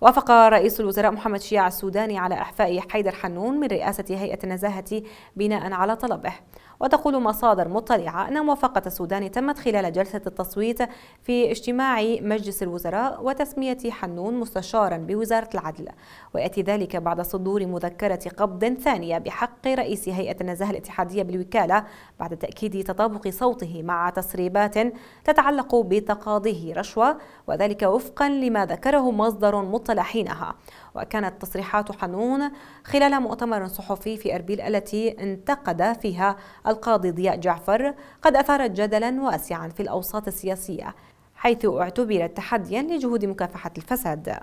وافق رئيس الوزراء محمد شيع السوداني على إحفاء حيدر حنون من رئاسة هيئة النزاهة بناء على طلبه وتقول مصادر مطلعة أن موافقة السودان تمت خلال جلسة التصويت في اجتماع مجلس الوزراء وتسمية حنون مستشارا بوزارة العدل ويأتي ذلك بعد صدور مذكرة قبض ثانية بحق رئيس هيئة النزاهة الاتحادية بالوكالة بعد تأكيد تطابق صوته مع تسريبات تتعلق بتقاضيه رشوة وذلك وفقا لما ذكره مصدر مطلع حينها وكانت تصريحات حنون خلال مؤتمر صحفي في أربيل التي انتقد فيها القاضي ضياء جعفر قد أثارت جدلا واسعا في الأوساط السياسية حيث اعتبرت تحديا لجهود مكافحة الفساد